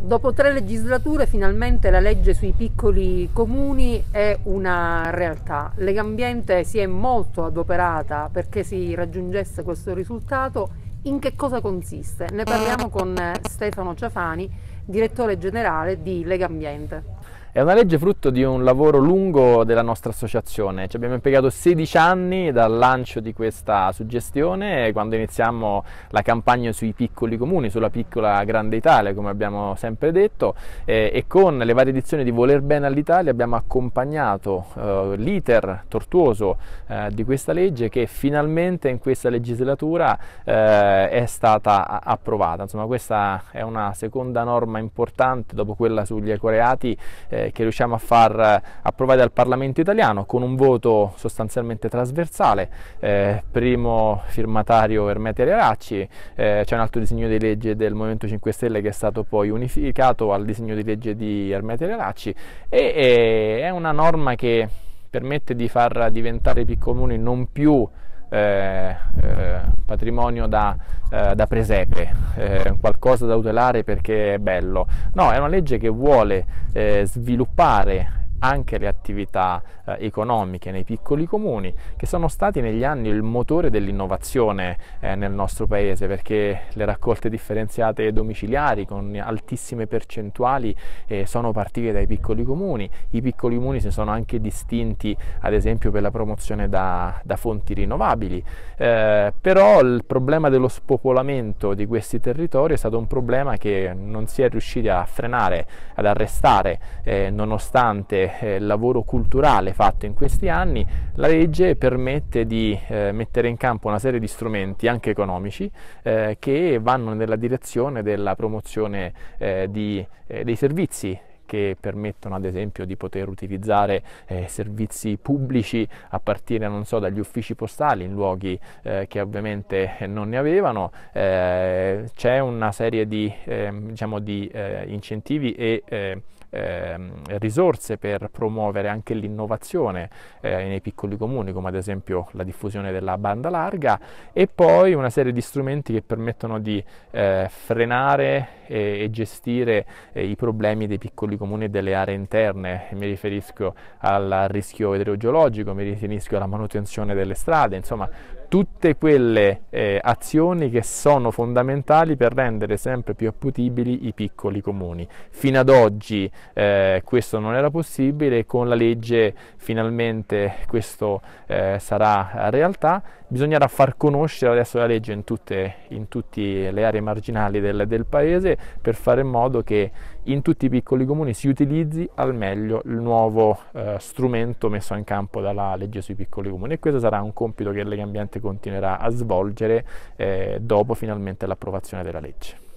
Dopo tre legislature finalmente la legge sui piccoli comuni è una realtà. Legambiente si è molto adoperata perché si raggiungesse questo risultato. In che cosa consiste? Ne parliamo con eh, Stefano Ciafani, direttore generale di Legambiente. È una legge frutto di un lavoro lungo della nostra associazione, ci abbiamo impiegato 16 anni dal lancio di questa suggestione quando iniziamo la campagna sui piccoli comuni, sulla piccola grande Italia come abbiamo sempre detto eh, e con le varie edizioni di Voler bene all'Italia abbiamo accompagnato eh, l'iter tortuoso eh, di questa legge che finalmente in questa legislatura è stata approvata. Insomma questa è una seconda norma importante dopo quella sugli ecoreati eh, che riusciamo a far eh, approvare dal Parlamento italiano con un voto sostanzialmente trasversale. Eh, primo firmatario Ermete Aracci, eh, c'è un altro disegno di legge del Movimento 5 Stelle che è stato poi unificato al disegno di legge di Ermete Aracci e, e è una norma che permette di far diventare i piccomuni non più eh, eh, patrimonio da, eh, da presepe, eh, qualcosa da tutelare perché è bello. No, è una legge che vuole eh, sviluppare anche le attività eh, economiche nei piccoli comuni, che sono stati negli anni il motore dell'innovazione eh, nel nostro paese, perché le raccolte differenziate domiciliari con altissime percentuali eh, sono partite dai piccoli comuni. I piccoli comuni si sono anche distinti, ad esempio, per la promozione da, da fonti rinnovabili. Eh, però il problema dello spopolamento di questi territori è stato un problema che non si è riusciti a frenare, ad arrestare, eh, nonostante eh, il lavoro culturale fatto in questi anni, la legge permette di eh, mettere in campo una serie di strumenti anche economici eh, che vanno nella direzione della promozione eh, di, eh, dei servizi che permettono ad esempio di poter utilizzare eh, servizi pubblici a partire non so dagli uffici postali in luoghi eh, che ovviamente non ne avevano eh, c'è una serie di, ehm, diciamo, di eh, incentivi e eh, risorse per promuovere anche l'innovazione eh, nei piccoli comuni, come ad esempio la diffusione della banda larga, e poi una serie di strumenti che permettono di eh, frenare e, e gestire eh, i problemi dei piccoli comuni e delle aree interne. Mi riferisco al rischio idrogeologico, mi riferisco alla manutenzione delle strade, insomma tutte quelle eh, azioni che sono fondamentali per rendere sempre più apputibili i piccoli comuni. Fino ad oggi eh, questo non era possibile, con la legge finalmente questo eh, sarà realtà bisognerà far conoscere adesso la legge in tutte, in tutte le aree marginali del, del, paese per fare in modo che in tutti i piccoli comuni si utilizzi al meglio il nuovo eh, strumento messo in campo dalla legge sui piccoli comuni e questo sarà un compito che Lega Ambiente continuerà a svolgere eh, dopo finalmente l'approvazione della legge.